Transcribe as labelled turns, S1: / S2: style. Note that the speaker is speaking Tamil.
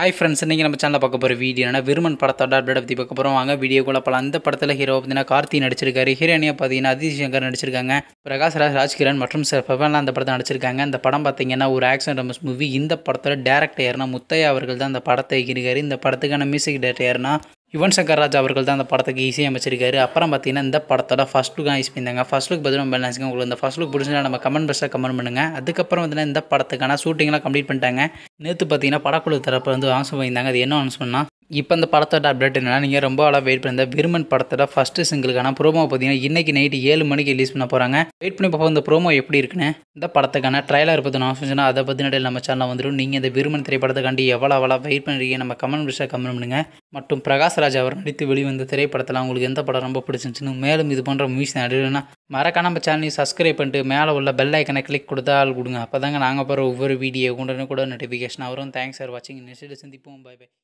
S1: ஹாய் ஃப்ரெண்ட்ஸ் இன்றைக்கி நம்ம சேனலில் பார்க்க போகிற வீடியோ என்ன விருமன் படத்தோட அப்டேட் பற்றி பார்க்க போகிறோம் வாங்க வீடியோக்குள்ளே பல அந்த படத்தில் ஹீரோ பார்த்தீங்கன்னா கார்த்தி நடிச்சிருக்காரு ஹீரோனியாக பார்த்தீங்கன்னா அதிசங்கர் நடிச்சிருக்காங்க பிரகாஷ் ராஜ் ராஜ்கிரண் மற்றும் செஃபெல்லாம் அந்த படத்தை நடிச்சிருக்காங்க அந்த படம் பார்த்தீங்கன்னா ஒரு ஆக்ஷன் ரமஸ் மூவி இந்த படத்தில் டேரக்டர் யாருனா முத்தையா அவர்கள் தான் அந்த படத்தை இயக்கியிருக்காரு இந்த படத்துக்கான மியூசிக் டேரக்டர் யாருனா யுவன் சங்கர் ராஜா அவர்கள் தான் அந்த படத்துக்கு ஈஸியாக அமைச்சிருக்காரு அப்புறம் பார்த்தீங்கன்னா இந்த படத்தோட ஃபஸ்ட் லுக் ஆயிஸ் பண்ணியிருந்தாங்க ஃபஸ்ட் லுக் பதிலும் பேலன்ஸுங்க உங்களுக்கு இந்த ஃபஸ்ட் லுக் பிடிச்சா நம்ம கமெண்ட் பஸ்ஸாக கமெண்ட் பண்ணுங்கள் அதுக்கப்புறம் பார்த்தீங்கன்னா இந்த படத்துக்கான ஷூட்டிங்லாம் கம்ப்ளீட் பண்ணிட்டாங்க நேற்று பார்த்தீங்கன்னா படக்குழு தரப்பு வந்து ஆசை பண்ணியிருந்தாங்க அது என்ன ஆன்ஸ் இப்போ இந்த படத்தோட அப்டேட் என்னென்னா நீங்கள் ரொம்ப அளவு வெயிட் பண்ணி விருமன் படத்தோட ஃபஸ்ட்டு சிங்கிளுக்கான ப்ரோமோ பார்த்தீங்கன்னா இன்றைக்கி நைட்டு ஏழு மணிக்கு ரிலீஸ் பண்ண போகிறாங்க வெயிட் பண்ணி பார்ப்போம் இந்த ப்ரோமோ எப்படி இருக்குன்னு இந்த படத்துக்கான ட்ரைலர் பற்றி நான் சொன்னால் அதை பற்றி நடையில் நம்ம சேனலில் வந்துடும் நீங்கள் இந்த விருமன் திரைப்படத்தை எவ்வளோ அவ்வளோ வெயிட் பண்ணுறீங்க நம்ம கமெண்ட் பிடிச்சா கமெண்ட் பண்ணுங்க மற்றும் பிரகாஷ்ராஜ் அவர் நடித்து வெளிவந்த திரைப்படத்தில் உங்களுக்கு எந்த படம் ரொம்ப பிடிச்சிருந்துச்சுன்னு மேலும் இது போன்ற மூவிஸ் நடுனா மறக்க நம்ம சேனலையும் சப்ஸ்கிரைப் பண்ணிட்டு மேலே உள்ள பெல் ஐக்கனை கிளிக் கொடுத்தா கொடுங்க அப்போ தாங்க நாங்கள் போகிற ஒவ்வொரு வீடியோ கொண்டு கூட நோட்டிஃபிகேஷன் வரும் தேங்க்ஸ் ஃபார் வாட்சிங் நெக்ஸ்ட் சந்திப்போம் பை பை